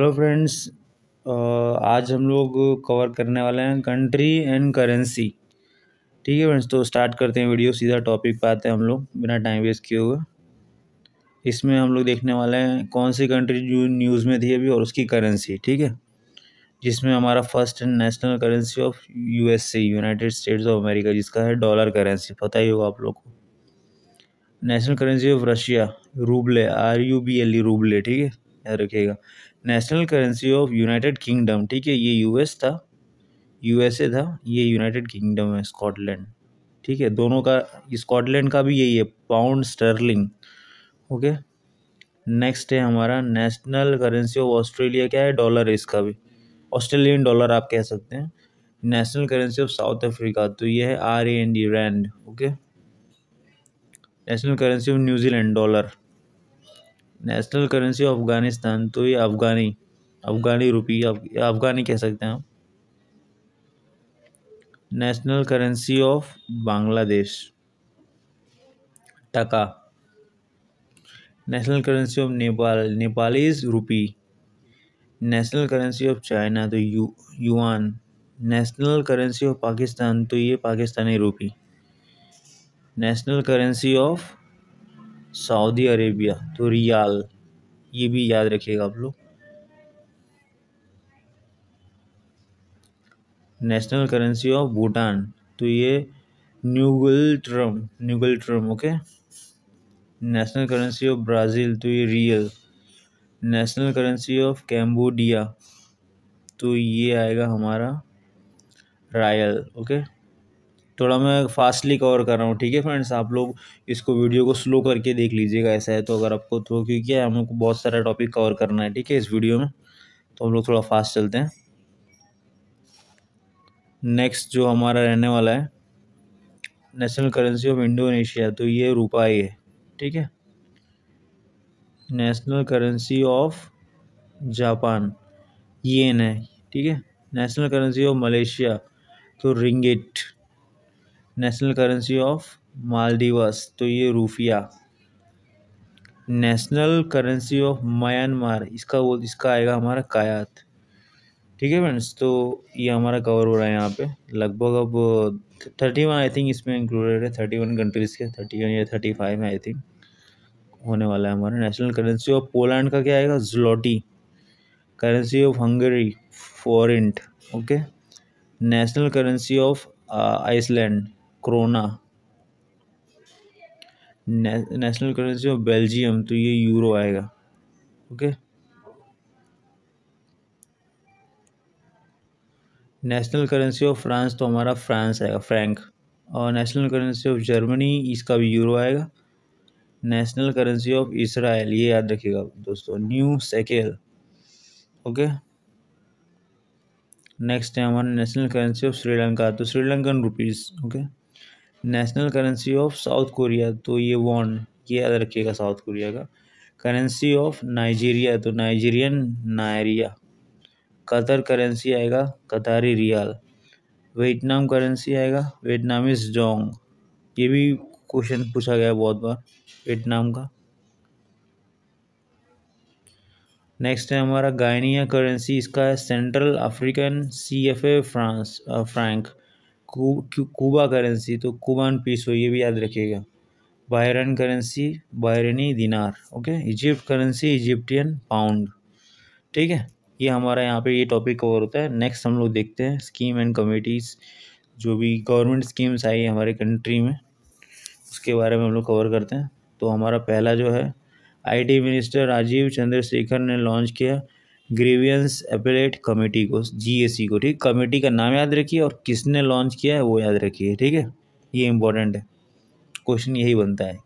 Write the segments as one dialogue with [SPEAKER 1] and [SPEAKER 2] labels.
[SPEAKER 1] Hello friends आज हम लोग कवर करने वाले हैं कंट्री एंड करेंसी ठीक है फ्रेंड्स तो स्टार्ट करते हैं वीडियो सीधा टॉपिक पे आते हैं हम लोग बिना टाइम वेस्ट किए हुए इसमें हम लोग देखने वाले हैं कौन सी कंट्री जो न्यूज़ में थी अभी और उसकी करेंसी ठीक है जिसमें हमारा first national currency of U United States of America जिसका है डॉलर करेंसी पता ही होगा आप लोग को national currency of Russia ruble R U B L E ruble ठीक है याद रखिएगा national currency of United Kingdom ठीक है ये यूएस था यूएसए था ये यूनाइटेड किंगडम है स्कॉटलैंड ठीक है दोनों का स्कॉटलैंड का भी यही है पाउंड स्टर्लिंग ओके नेक्स्ट है हमारा नेशनल करेंसी ऑफ ऑस्ट्रेलिया क्या है डॉलर है इसका भी ऑस्ट्रेलियन डॉलर आप कह सकते हैं national currency of South Africa तो ये है R A N D rand okay national currency of New Zealand dollar national currency of Afghanistan तो ये अफ़गानी अफ़गानी रुपी अफ़गानी कह सकते हैं हम national currency of Bangladesh taka national currency of Nepal Nepalese rupee national currency of China तो यू yuan national currency of Pakistan तो ये Pakistani rupee national currency of Saudi Arabia तो रियाल ये भी याद रखिएगा आप लोग नेशनल करेंसी ऑफ भूटान तो ये ngultrum ngultrum okay national currency of Brazil तो ये real national currency of Cambodia तो ये आएगा हमारा रायल ओके थोड़ा मैं फास्टली कवर कर रहा हूँ ठीक है फ्रेंड्स आप लोग इसको वीडियो को स्लो करके देख लीजिएगा ऐसा है तो अगर आपको तो क्योंकि हम को बहुत सारा टॉपिक कवर करना है ठीक है इस वीडियो में तो हम लोग थोड़ा फास्ट चलते हैं नेक्स्ट जो हमारा रहने वाला है नेशनल करेंसी ऑफ इंडोनेशिया तो ये रुपाई है ठीक है national currency of Japan yen है ठीक है नेशनल करेंसी ऑफ मलेशिया तो ringgit national currency of Maldives तो ये rufiyaa national currency of Myanmar इसका वो इसका आएगा हमारा कायात ठीक है फ्रेंड्स तो ये हमारा कवर हो रहा है यहाँ पे लगभग अब थर्टी वन आई थिंक इसमें इंक्लूडेड है थर्टी वन कंट्रीज़ के थर्टी वन या थर्टी फाइव आई थिंक होने वाला है हमारा नेशनल करेंसी ऑफ पोलैंड का क्या आएगा zloty currency of Hungary forint okay national currency of Iceland krona ने, नेशनल करेंसी ऑफ बेल्जियम तो ये यूरो आएगा okay national currency of France तो हमारा फ्रांस आएगा फ्रैंक और नेशनल करेंसी ऑफ जर्मनी इसका भी यूरो आएगा नेशनल करेंसी ऑफ इसराइल ये याद रखिएगा दोस्तों न्यू सेकेल ओके नेक्स्ट है हमारा नेशनल करेंसी ऑफ श्रीलंका तो Sri Lankan rupees okay national currency of South Korea तो ये वॉन ये याद रखिएगा साउथ कोरिया का करेंसी ऑफ नाइजीरिया तो नाइजीरियन नायरिया कतर करेंसी आएगा कतारी रियाल वियतनाम करेंसी आएगा वियतनामीज जोंग ये भी क्वेश्चन पूछा गया बहुत बार वियतनाम का नेक्स्ट है हमारा गायनिया करेंसी इसका है Central African C F A France franc Cuba currency तो कुबान पीसो ये भी याद रखिएगा Byron currency Bahraini dinar okay Egypt currency Egyptian pound ठीक है ये हमारा यहाँ पे ये टॉपिक कवर होता है नेक्स्ट हम लोग देखते हैं स्कीम एंड कमेटीज़ जो भी गवर्नमेंट स्कीम्स आई है हमारे कंट्री में उसके बारे में हम लोग कवर करते हैं तो हमारा पहला जो है आईटी मिनिस्टर राजीव चंद्रशेखर ने लॉन्च किया ग्रीवियंस अपेलेट कमेटी को जीएसी को ठीक कमेटी का नाम याद रखिए और किसने लॉन्च किया है वो याद रखिए ठीक है ये इम्पोर्टेंट है क्वेश्चन यही बनता है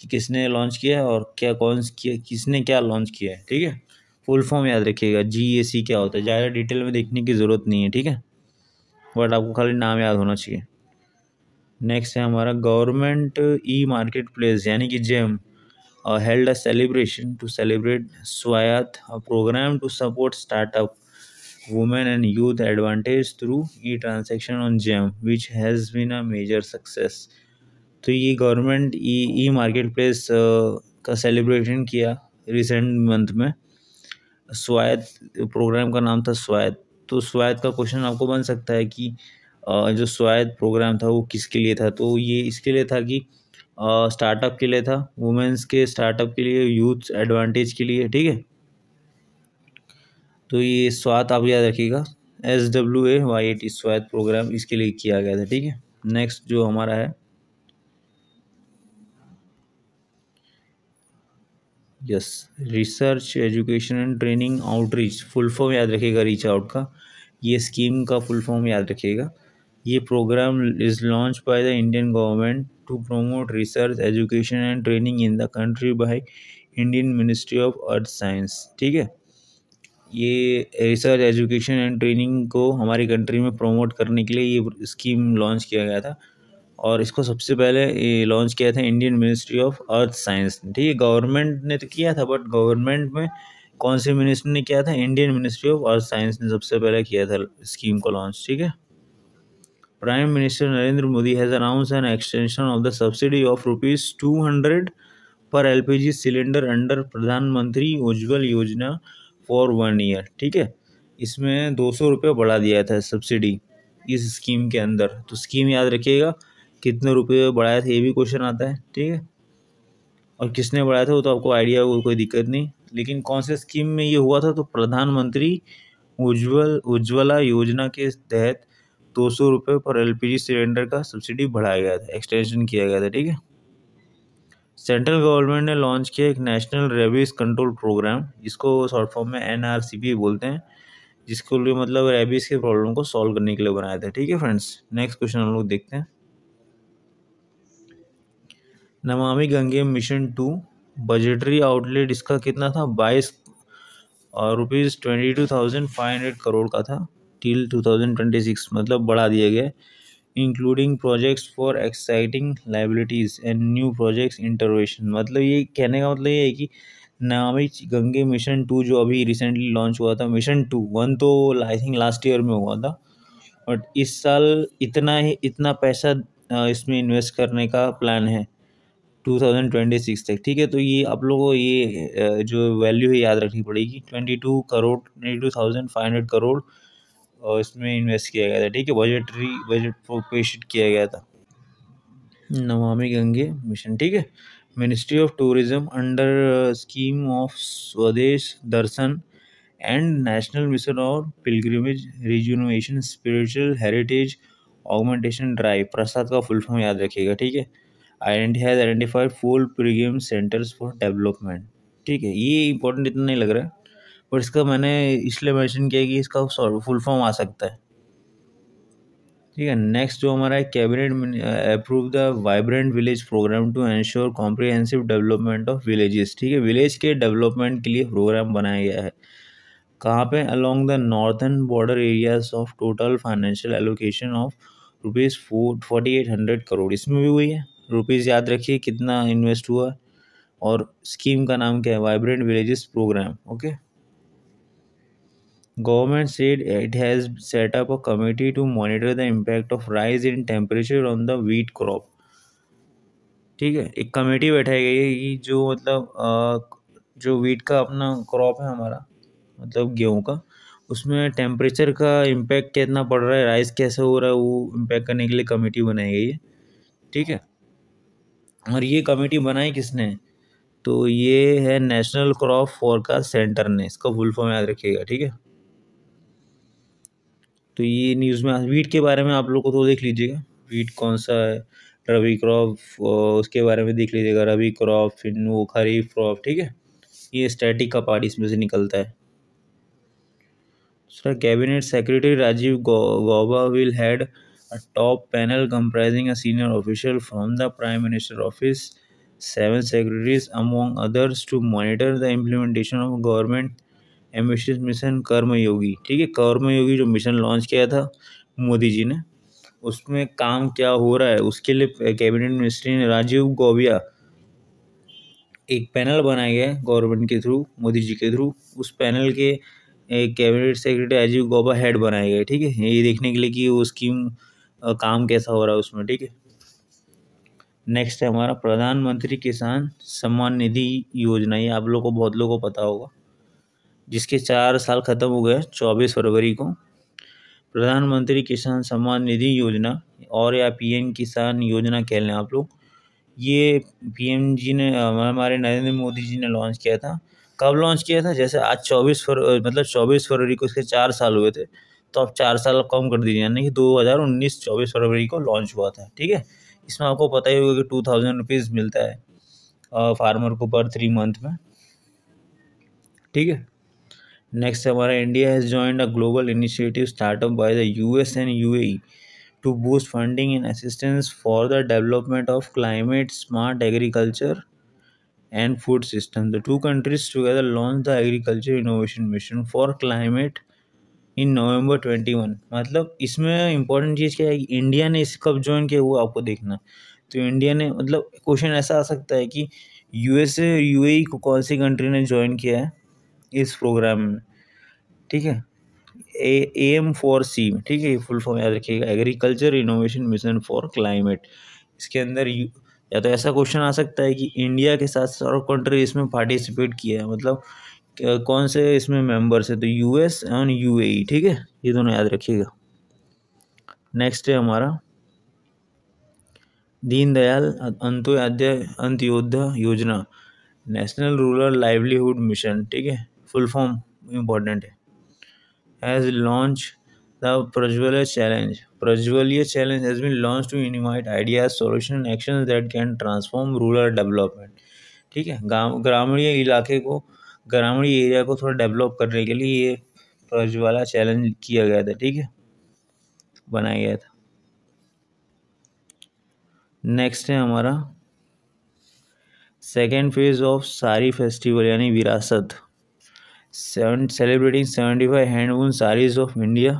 [SPEAKER 1] कि किसने लॉन्च किया है और क्या कौन किया किसने क्या लॉन्च किया है ठीक है फुल फॉर्म याद रखिएगा जी क्या होता है ज़्यादा डिटेल में देखने की ज़रूरत नहीं है ठीक है बट आपको खाली नाम याद होना चाहिए नेक्स्ट है हमारा गवर्नमेंट ई मार्केट प्लेस यानी कि GeM uh, held a celebration to celebrate Swayat, a program to support startup women and youth advantage through e-transaction on GEM, which has been a major success. तो ये government e e marketplace का celebration किया recent month में Swayatt programme का नाम था स्वायत तो स्वायत का क्वेश्चन आपको बन सकता है कि जो स्वायत प्रोग्राम था वो किसके लिए था तो ये इसके लिए था कि स्टार्टअप के लिए था वुमेंस के स्टार्टअप के लिए यूथ एडवांटेज के लिए ठीक है तो ये स्वाद आप याद रखिएगा S W A Y A T Swayatt programme इसके लिए किया गया था ठीक है नेक्स्ट जो हमारा है yes research education and training outreach full form याद रखिएगा रीच आउट का ये स्कीम का फुल फॉर्म याद रखिएगा ये programme is launch by the Indian government to promote research, education and training in the country by Indian Ministry of Earth Science. ठीक है ये रिसर्च एजुकेशन एंड ट्रेनिंग को हमारी कंट्री में प्रमोट करने के लिए ये स्कीम लॉन्च किया गया था और इसको सबसे पहले लॉन्च किया था Indian ministry of earth science ने ठीक है गवर्नमेंट ने तो किया था बट गवर्नमेंट में कौन से मिनिस्टर ने किया था Indian ministry of earth science ने सबसे पहले किया था स्कीम को लॉन्च ठीक है Prime Minister Narendra Modi has announced an extension of the subsidy of rupees 200 पर जी सिलेंडर अंडर प्रधानमंत्री उज्ज्वल योजना फॉर वन ईयर ठीक है इसमें दो सौ रुपये बढ़ा दिया था सब्सिडी इस स्कीम के अंदर तो स्कीम याद रखिएगा कितने रुपये बढ़ाया था ये भी क्वेश्चन आता है ठीक है और किसने बढ़ाया था वो तो आपको आइडिया होगा कोई दिक्कत नहीं लेकिन कौन से स्कीम में ये हुआ था तो प्रधानमंत्री उज्ज्वल उज्ज्वला योजना के तहत दो सौ रुपये पर एलपीजी सिलेंडर का सब्सिडी बढ़ाया गया था एक्सटेंशन किया गया था ठीक है सेंट्रल गवर्नमेंट ने लॉन्च किया एक नेशनल रेबीज कंट्रोल प्रोग्राम जिसको शॉर्ट फॉर्म में एन बोलते हैं जिसको लिए मतलब रेबीज के प्रॉब्लम को सॉल्व करने के लिए बनाया था ठीक है फ्रेंड्स नेक्स्ट क्वेश्चन हम लोग देखते हैं Namami Gange mission to budgetary outlet इसका कितना था बाईस और rupees twenty two thousand five hundred crore का था टिल 2026 मतलब बढ़ा दिए गए including projects for exciting liabilities and new projects intervention मतलब ये कहने का मतलब ये है कि नामिच गंगे मिशन टू जो अभी रिसेंटली लॉन्च हुआ था मिशन टू वन तो आई थिंक लास्ट ईयर में हुआ था बट इस साल इतना ही इतना पैसा इसमें इन्वेस्ट करने का प्लान है 2026 तक ठीक है तो ये आप लोगों को ये जो वैल्यू है याद रखनी पड़ेगी 22 करोड़ 22,500 करोड़ और इसमें इन्वेस्ट किया गया था ठीक है बजटरी बजट पेश किया गया था नमामि गंगे मिशन ठीक है ministry of tourism under scheme of Swadesh Darshan and national mission और pilgrimage rejuvenation spiritual heritage augmentation drive Prasad का फुल फॉर्म याद रखिएगा ठीक है आइडेंटी has identified full pilgrim centres for development ठीक है ये इंपॉर्टेंट इतना नहीं लग रहा है और इसका मैंने इसलिए मैंशन किया कि इसका फुल फॉर्म आ सकता है ठीक है नेक्स्ट जो हमारा है cabinet approve the vibrant village programme to ensure comprehensive development of villages ठीक है विलेज के डेवलपमेंट के लिए प्रोग्राम बनाया गया है कहाँ पे along the northern border areas of total financial allocation of rupees forty eight hundred crore इसमें भी हुई है रुपीज़ याद रखिए कितना इन्वेस्ट हुआ और स्कीम का नाम क्या है vibrant villages programme okay government said it has set up a committee to monitor the impact of rise in temperature on the wheat crop ठीक है एक कमेटी बैठाई गई है कि जो मतलब जो वीट का अपना क्रॉप है हमारा मतलब गेहूं का उसमें टेम्परेचर का इम्पैक्ट कितना पड़ रहा है राइस कैसे हो रहा है वो इम्पैक्ट करने के लिए कमेटी बनाई गई है ठीक है और ये कमेटी बनाई किसने तो ये है नेशनल क्रॉप फॉरकास्ट सेंटर ने इसका फुल फॉर्म याद रखिएगा ठीक है तो ये न्यूज़ में वीट के बारे में आप लोग को तो देख लीजिएगा वीट कौन सा है रवि क्रॉप उसके बारे में देख लीजिएगा रवि क्रॉप फिर वो खरीफ क्रॉप ठीक है ये स्टैटिक का पार्ट इसमें से निकलता है दूसरा cabinet secretary Rajiv Gauba will had a top panel comprising a senior official from the prime minister office seven secretaries among others to monitor the implementation of government ambitious mission Karmayogi ठीक है कर्मयोगी जो मिशन लॉन्च किया था मोदी जी ने उसमें काम क्या हो रहा है उसके लिए कैबिनेट मिनिस्ट्री ने राजीव गौबिया एक पैनल बनाया गया है गवर्नमेंट के थ्रू मोदी जी के थ्रू उस पैनल के एक cabinet secretary Rajiv Gauba head बनाए गए ठीक है ये देखने के लिए कि वो स्कीम काम कैसा हो रहा है उसमें ठीक है नेक्स्ट है हमारा प्रधानमंत्री किसान सम्मान निधि योजना ये आप लोग को बहुत लोगों को पता होगा जिसके चार साल ख़त्म हो गए चौबीस फरवरी को प्रधानमंत्री किसान सम्मान निधि योजना और या पीएम किसान योजना कह लें आप लोग ये पीएम जी ने हमारे नरेंद्र मोदी जी ने लॉन्च किया था कब लॉन्च किया था जैसे आज चौबीस फर मतलब चौबीस फरवरी को इसके चार साल हुए थे तो आप चार साल कम कर दीजिए यानी कि दो हज़ार उन्नीस चौबीस फरवरी को लॉन्च हुआ था ठीक है इसमें आपको पता ही होगा कि टू थाउजेंड रुपीज़ मिलता है फार्मर को पर थ्री मंथ में ठीक है नेक्स्ट हमारा India has joined a global initiative startup by the US and UAE to boost funding and assistance for the development of climate smart agriculture and food system the two countries together launch the agriculture innovation mission for climate in November twenty one मतलब इसमें important चीज़ क्या है कि India ने इस कब join किया हुआ आपको देखना तो इंडिया ने मतलब क्वेश्चन ऐसा आ सकता है कि यूएसए और यूएई को कौन सी कंट्री ने ज्वाइन किया है इस प्रोग्राम में ठीक है ए एम फॉर सी ठीक है ये फुल फॉर्म याद रखिएगा agriculture innovation mission for climate इसके अंदर यू या तो ऐसा क्वेश्चन आ सकता है कि इंडिया के साथ साथ कंट्री इसमें पार्टिसिपेट किया है मतलब कौन से इसमें मेंबर्स है तो यूएस एंड यूएई ठीक है ये दोनों याद रखिएगा नेक्स्ट है हमारा दीनदयाल अंत्योदय अंत्योदय योजना नेशनल रूरल लाइवलीहुड मिशन ठीक है फुल फॉर्म इम्पॉर्टेंट है as launch the Prajwal challenge Prajwala challenge has been launch to invite ideas solution action that can transform rural development ठीक है ग्रामीण इलाके को ग्रामीण एरिया को थोड़ा डेवलप करने के लिए ये प्रज्वला चैलेंज किया गया था ठीक है बनाया गया था नेक्स्ट है हमारा second phase of sari festival यानी Virasat seven celebrating seventy five handwoven saris of India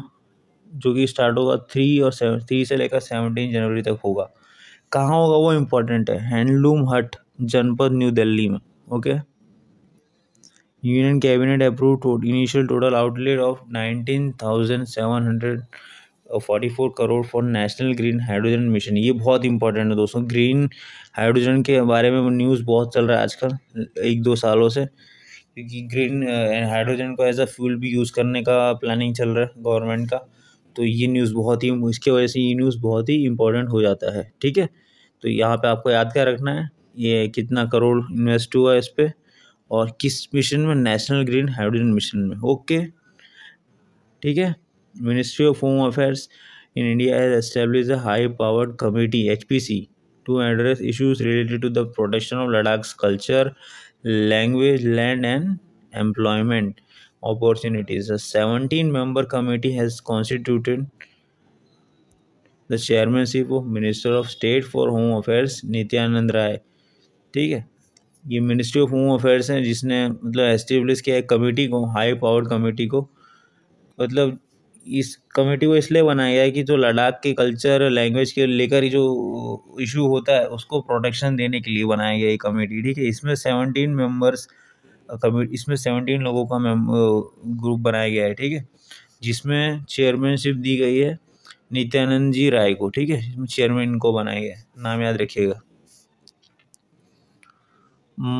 [SPEAKER 1] जो कि स्टार्ट होगा थ्री और सेवन थ्री से लेकर सेवनटीन जनवरी तक होगा कहाँ होगा वो इम्पोर्टेंट है हैंडलूम हट जनपद न्यू दिल्ली में okay union cabinet approve initial total outlet of nineteen thousand seven hundred forty four crore for national green hydrogen mission ये बहुत इंपॉर्टेंट है दोस्तों ग्रीन हाइड्रोजन के बारे में न्यूज़ बहुत चल रहा है आजकल एक दो सालों से क्योंकि ग्रीन हाइड्रोजन को एज अ फ्यूल भी यूज़ करने का प्लानिंग चल रहा है गवर्नमेंट का तो ये न्यूज़ बहुत ही इसके वजह से ये न्यूज़ बहुत ही इंपॉर्टेंट हो जाता है ठीक है तो यहाँ पे आपको याद क्या रखना है ये कितना करोड़ इन्वेस्ट हुआ है इस पर और किस मिशन में नेशनल ग्रीन हाइड्रोजन मिशन में ओके ठीक है ministry of home affairs in India has establish a high powered committee H P C to address issues related to the protection of Ladakh culture language land and employment opportunities seventeen member committee has constituted the chairmanship of minister of state for home affairs Nityanand Rai ठीक है ये ministry of home affairs हैं जिसने मतलब establish किया है committee को high power committee को मतलब इस कमेटी को इसलिए बनाया गया है कि जो लद्दाख के कल्चर लैंग्वेज के लेकर जो इशू होता है उसको प्रोटेक्शन देने के लिए बनाया गया ये कमेटी ठीक है इसमें सेवनटीन मेंबर्स कमेटी इसमें सेवनटीन लोगों का ग्रुप बनाया गया है ठीक है जिसमें चेयरमैनशिप दी गई है नित्यानंद जी राय को ठीक है इसमें चेयरमैन को बनाया गया है नाम याद रखिएगा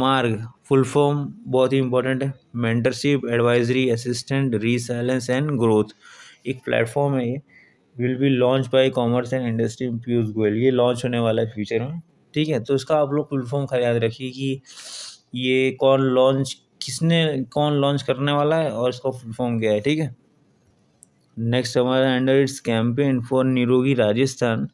[SPEAKER 1] मार्ग फुल फॉर्म बहुत ही इंपॉर्टेंट है mentorship advisory assistant resilience and growth एक प्लेटफॉर्म है ये will be launch by commerce and industry Piyush Goyal ये लॉन्च होने वाला है फ्यूचर में ठीक है तो इसका आप लोग फुल फॉर्म का याद रखिए कि ये कौन लॉन्च किसने कौन लॉन्च करने वाला है और इसका फुल फॉर्म क्या है ठीक है नेक्स्ट हमारा under its campaign for Nirogi Rajasthan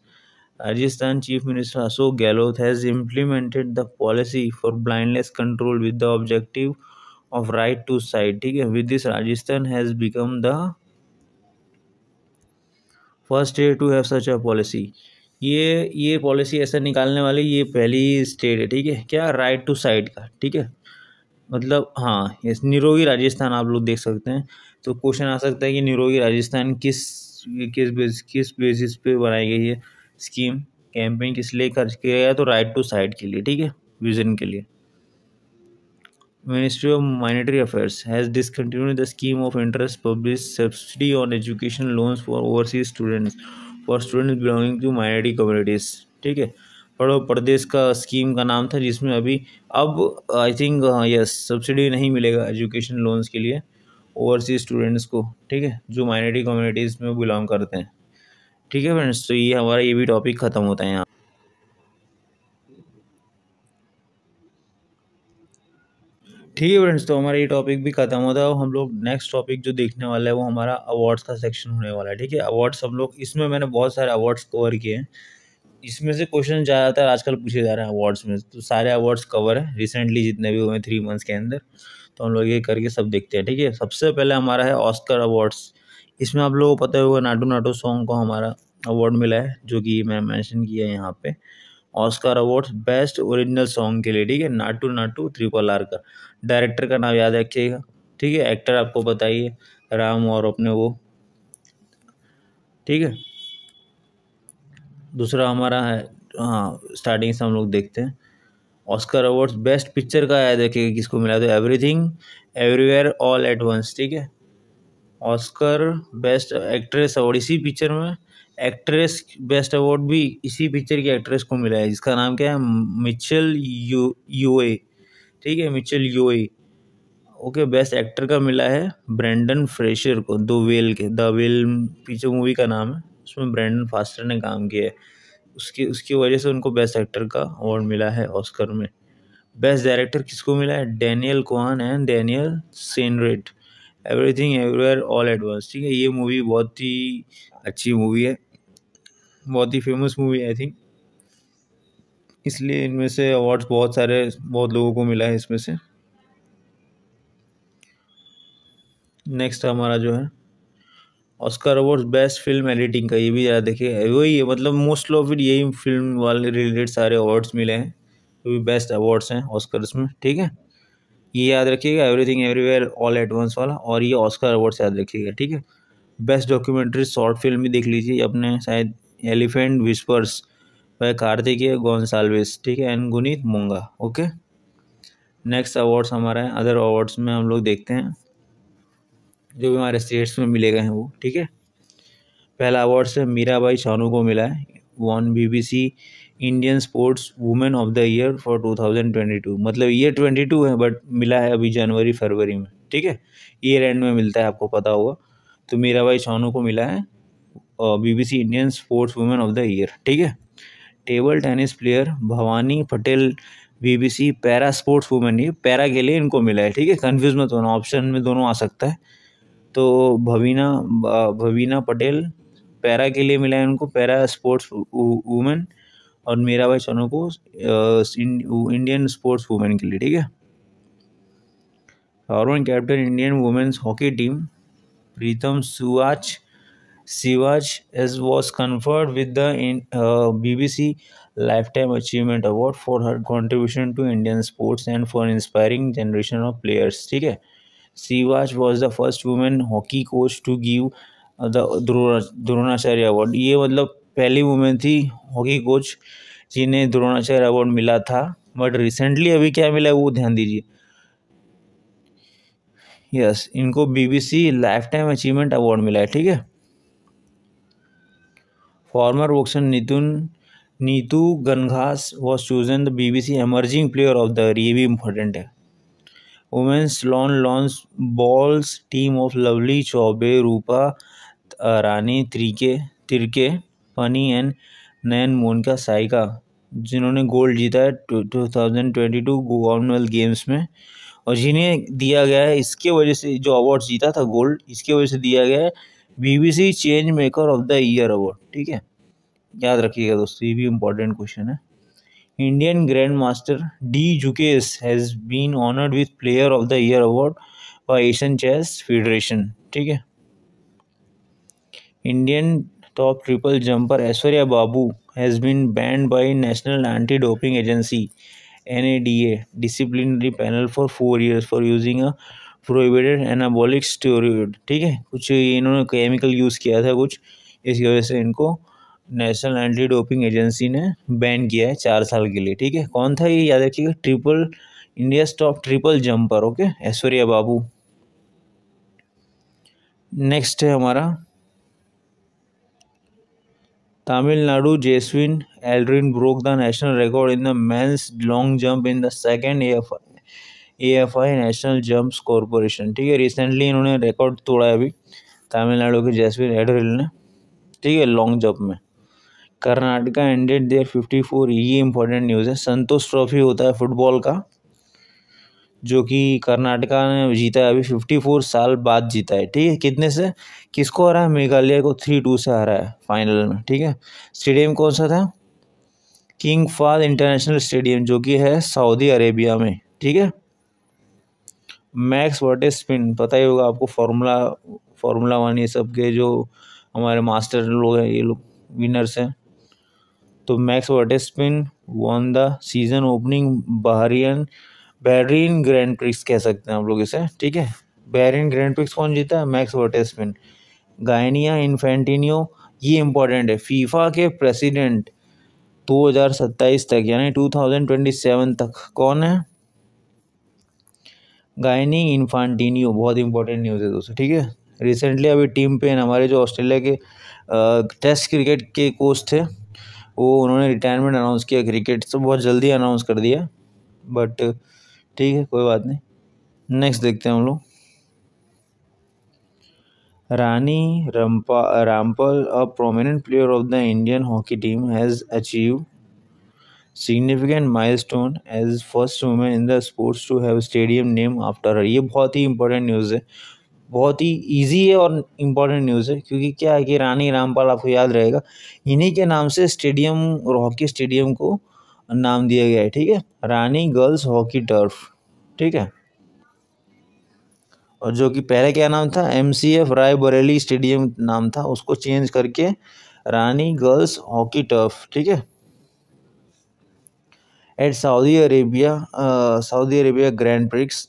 [SPEAKER 1] Rajasthan chief minister Ashok Gehlot has implemented the policy for blindness control with the objective of right to sight ठीक है, with this Rajasthan has become the first state to have such a policy ये ये policy ऐसा निकालने वाली ये पहली state है ठीक है क्या राइट टू साइड का ठीक है मतलब हाँ यस निरोगी राजस्थान आप लोग देख सकते हैं तो क्वेश्चन आ सकता है कि निरोगी राजस्थान किस किस बेस किस बेसिस पे बनाई गई है स्कीम कैंपेन किस लिए खर्च किया गया तो राइट टू साइड के लिए ठीक है विजन के लिए ministry of monetary affairs has discontinued the scheme of interest published subsidy on education loans for overseas students for students belonging to minority communities ठीक है पढ़ो प्रदेश का स्कीम का नाम था जिसमें अभी अब आई थिंक यस सब्सिडी नहीं मिलेगा एजुकेशन लोन्स के लिए ओवरसीज स्टूडेंट्स को ठीक है जो माइनॉरिटी कम्युनिटीज़ में बिलोंग करते हैं ठीक है फ्रेंड्स तो ये हमारा ये भी टॉपिक ख़त्म होता है यहाँ ठीक है फ्रेंड्स तो हमारा ये टॉपिक भी खत्म होता है और हम लोग नेक्स्ट टॉपिक जो देखने वाला है वो हमारा अवार्ड्स का सेक्शन होने वाला है ठीक है अवार्ड्स हम लोग इसमें मैंने बहुत सारे अवार्ड्स कवर किए हैं इसमें से क्वेश्चन ज़्यादातर आजकल पूछे जा रहे हैं अवार्ड्स में तो सारे अवार्ड्स कवर हैं रिसेंटली जितने भी हुए थ्री मंथ्स के अंदर तो हम लोग ये करके सब देखते हैं ठीक है सबसे पहले हमारा है ऑस्कर अवार्ड्स इसमें आप लोगों को पता होगा नाटू नाटो सॉन्ग को हमारा अवार्ड मिला है जो कि मैं मैंशन किया है यहाँ पर Oscar awards best original song के लिए ठीक है नाटू नाटू ट्रिपल आर का डायरेक्टर का नाम याद रखिएगा ठीक है एक्टर आपको बताइए राम और अपने वो ठीक है दूसरा हमारा है हाँ स्टार्टिंग से हम लोग देखते हैं ऑस्कर अवार्ड्स बेस्ट पिक्चर का याद रखिएगा किसको मिला तो everything everywhere all at once ठीक है ऑस्कर बेस्ट एक्ट्रेस अवार्ड इसी पिक्चर में एक्ट्रेस बेस्ट अवार्ड भी इसी पिक्चर की एक्ट्रेस को मिला है जिसका नाम क्या है मिचल यू यूए ठीक है Michelle Yeoh okay best actor का मिला है ब्रेंडन फ्रेशर को दो वेल के द वेल पिक्चर मूवी का नाम है उसमें ब्रेंडन फास्टर ने काम किया है उसके उसकी वजह से उनको बेस्ट एक्टर का अवार्ड मिला है ऑस्कर में बेस्ट डायरेक्टर किसको मिला है Daniel Kwan and Daniel Scheinert everything everywhere all at once ठीक है ये मूवी बहुत ही अच्छी मूवी है बहुत ही फेमस मूवी आई थिंक इसलिए इनमें से अवार्ड्स बहुत सारे बहुत लोगों को मिला है इसमें से नेक्स्ट हमारा जो है Oscar award best film editing का ये भी ज़्यादा देखिए वही है मतलब मोस्ट ऑफ इट यही फिल्म वाले रिलेटेड सारे अवार्ड्स मिले हैं तो भी बेस्ट अवार्ड्स हैं ऑस्कर में ठीक है ये याद रखिएगा एवरीथिंग एवरीवेयर ऑल एडवांस वाला और ये ऑस्कर अवार्ड्स याद रखिएगा ठीक है बेस्ट डॉक्यूमेंट्री शॉर्ट फिल्म भी देख लीजिए अपने शायद Elephant Whispers by Kartikeya Gonsalves ठीक है एंड गुनीत मुंगा ओके नेक्स्ट अवार्ड्स हमारे हैं अदर अवार्ड्स में हम लोग देखते हैं जो भी हमारे स्टेट्स में मिले गए हैं वो ठीक है पहला अवार्ड से मीराबाई शानू को मिला है won BBC Indian sports women of the year for 2022 मतलब ये 22 है बट मिला है अभी जनवरी फरवरी में ठीक है ईयर एंड में मिलता है आपको पता होगा तो मीराबाई शानू को मिला है BBC Indian sports women of the year ठीक है table tennis player Bhavani Patel BBC para sports women ये पैरा के लिए इनको मिला है ठीक है कन्फ्यूज मत होना ऑप्शन में दोनों आ सकता है तो भवीना भवीना पटेल पैरा के लिए मिला है इनको पैरा स्पोर्ट्स वुमेन और मेरा भाई सोनू को इंडियन स्पोर्ट्स वुमेन के लिए ठीक है former captain Indian women's hockey team Pritam Siwach Sivaj as was conferred with the uh, BBC Lifetime Achievement Award for her contribution to Indian sports and for inspiring generation of players. ठीक है Sivaj was the first woman hockey coach to give the Dronacharya award ये मतलब पहली women थी hockey coach जिन्हें Dronacharya award मिला था but recently अभी क्या मिला है वो ध्यान दीजिए यस yes, इनको BBC lifetime achievement award मिला है ठीक है Former boxer Nitun Neetu Ganghas was chosen the BBC Emerging Player of the Year. ये भी इम्पोर्टेंट है women's lawn lawns bowls team of Lovely Choubey Rupa Rani Tirkey Tirkey फनी एंड नयन जिन्होंने गोल्ड जीता है two thousand twenty two games में और जिन्हें दिया गया है इसके वजह से जो अवार्ड जीता था गोल्ड इसके वजह से दिया गया है BBC change maker of the year award ठीक है याद रखिएगा दोस्तों ये भी इम्पोर्टेंट क्वेश्चन है Indian grandmaster D Gukesh has been honoured with player of the year award by Asian Chess Federation ठीक है Indian top triple jumper Aishwarya Babu has been banned by National Anti Doping Agency N A D A disciplinary panel for four years for using a prohibited anabolic स्टोरियड ठीक है कुछ इन्होंने chemical use किया था कुछ इसकी वजह से इनको नेशनल एंटी डोपिंग एजेंसी ने बैन किया है चार साल के लिए ठीक है कौन था ये याद रखिएगा triple India stop triple jumper okay Aishwarya Babu next है हमारा Tamil Nadu Jeswin Aldrin broke the national record in the men's long jump in the second F A F I national jumps corporation ठीक है रिसेंटली इन्होंने रिकॉर्ड तोड़ा है अभी तमिलनाडु के जैसवीर एडरिल ने ठीक है लॉन्ग जंप में Karnataka ended their fifty four ये इंपॉर्टेंट न्यूज़ है संतोष ट्रॉफी होता है फुटबॉल का जो कि कर्नाटका ने जीता है अभी फिफ्टी फोर साल बाद जीता है ठीक है कितने से किसको हरा है मेघालय को थ्री टू से हरा है फाइनल में ठीक है स्टेडियम कौन सा था किंग फाद इंटरनेशनल स्टेडियम जो कि है सऊदी अरेबिया में ठीक है मैक्स वर्टे स्पिन पता ही होगा आपको फार्मूला फार्मूला वन ये सब के जो हमारे मास्टर लोग हैं ये लोग विनर्स हैं तो मैक्स वर्टे स्पिन won the season opening Bahrain Bahrain Grand Prix कह सकते हैं आप लोग इसे ठीक है बैरिन ग्रैंड प्रिक्स कौन जीता है मैक्स वर्टे स्पिन गायनिया इन्फेंटिनियो ये इम्पोर्टेंट है फीफा के प्रेसिडेंट 2027 तक यानी 2027 तक कौन है गायनी इन्फांटिनियो बहुत इंपॉर्टेंट न्यूज़ है दोस्तों ठीक है रिसेंटली अभी टीम पेन हमारे जो ऑस्ट्रेलिया के टेस्ट क्रिकेट के कोच थे वो उन्होंने रिटायरमेंट अनाउंस किया क्रिकेट से बहुत जल्दी अनाउंस कर दिया बट ठीक है कोई बात नहीं नेक्स्ट देखते हैं हम लोग रानी रामपा Rampal a prominent player of the Indian hockey team has achieve significant milestone as first women in the sports to have stadium name after ये बहुत ही इंपॉर्टेंट न्यूज़ है बहुत ही इजी है और इम्पॉर्टेंट न्यूज़ है क्योंकि क्या है कि रानी रामपाल आपको याद रहेगा इन्हीं के नाम से स्टेडियम और हॉकी स्टेडियम को नाम दिया गया है ठीक है रानी गर्ल्स हॉकी टर्फ ठीक है और जो कि पहले क्या नाम था M C F Rae Bareli stadium नाम था उसको चेंज करके रानी गर्ल्स हॉकी टर्फ ठीक है at Saudi Arabia Saudi Arabia Grand Prix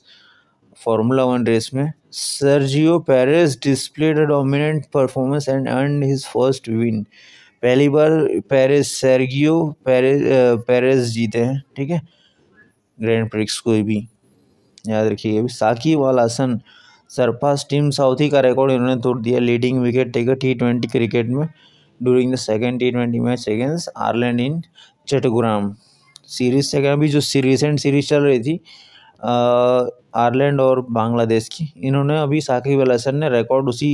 [SPEAKER 1] Formula one race में Sergio Perez displayed dominant performance and earn his first win पहली बार पेरेस सर्गियो पेरेस पेरेस जीते हैं ठीक है ग्रैंड प्रिक्स कोई भी याद रखिए अभी Shakib Al Hasan surpass Tim Southee का रिकॉर्ड इन्होंने तोड़ दिया leading wicket taker T twenty cricket में during the second T twenty match against Ireland in Chattogram series से क्या अभी जो रिसेंट सीरीज़ चल रही थी आयरलैंड और बांग्लादेश की इन्होंने अभी साकिब अल हसन ने रिकॉर्ड उसी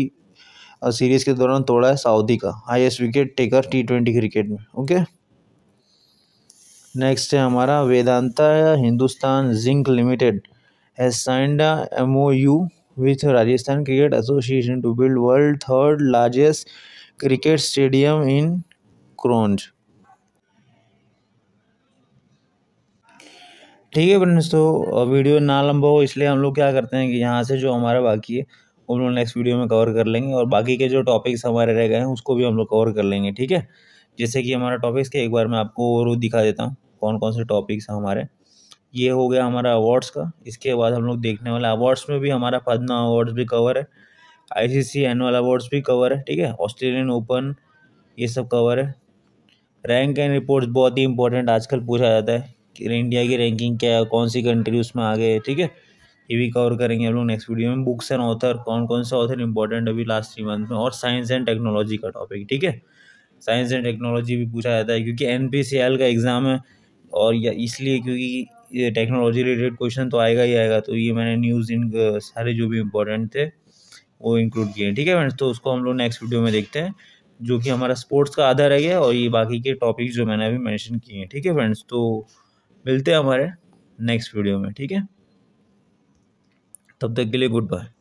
[SPEAKER 1] सीरीज़ के दौरान तोड़ा है सऊदी का highest wicket taker T twenty cricket में ओके नेक्स्ट है हमारा Vedanta Hindustan Zinc Limited has signed M O U with Rajasthan Cricket Association to build world third largest cricket stadium in क्रोंज ठीक है फ्रेंड्स तो वीडियो ना लंबा हो इसलिए हम लोग क्या करते हैं कि यहाँ से जो हमारा बाकी है वो लोग नेक्स्ट वीडियो में कवर कर लेंगे और बाकी के जो टॉपिक्स हमारे रह गए हैं उसको भी हम लोग कवर कर लेंगे ठीक है जैसे कि हमारा टॉपिक्स के एक बार मैं आपको और दिखा देता हूँ कौन कौन से टॉपिक्स हैं हमारे ये हो गया हमारा अवार्ड्स का इसके बाद हम लोग देखने वाले अवार्ड्स में भी हमारा पदना अवार्ड्स भी कवर है आईसीसी एनुअल अवार्ड्स भी कवर है ठीक है ऑस्ट्रेलियन ओपन ये सब कवर है रैंक एंड रिपोर्ट्स बहुत ही इंपॉर्टेंट आजकल पूछा जाता है इंडिया की रैंकिंग क्या है कौन सी कंट्री उसमें आ गए ठीक है ये भी कवर करेंगे हम लोग नेक्स्ट वीडियो में बुक्स एंड ऑथर कौन कौन सा ऑथर इंपॉर्टेंट अभी लास्ट थ्री मंथ में और साइंस एंड टेक्नोलॉजी का टॉपिक ठीक है साइंस एंड टेक्नोलॉजी भी पूछा जाता है क्योंकि एन का एग्ज़ाम है और या इसलिए क्योंकि ये टेक्नोलॉजी रिलेटेड क्वेश्चन तो आएगा ही आएगा तो ये मैंने न्यूज़ इन सारे जो भी इम्पोर्टेंट थे वो इंक्लूड किए ठीक है फ्रेंड्स तो उसको हम लोग नेक्स्ट वीडियो में देखते हैं जो कि हमारा स्पोर्ट्स का आधार है गया और ये बाकी के टॉपिक जो मैंने अभी मेंशन किए हैं ठीक है फ्रेंड्स तो मिलते हैं हमारे नेक्स्ट वीडियो में ठीक है तब तक के लिए गुड बाय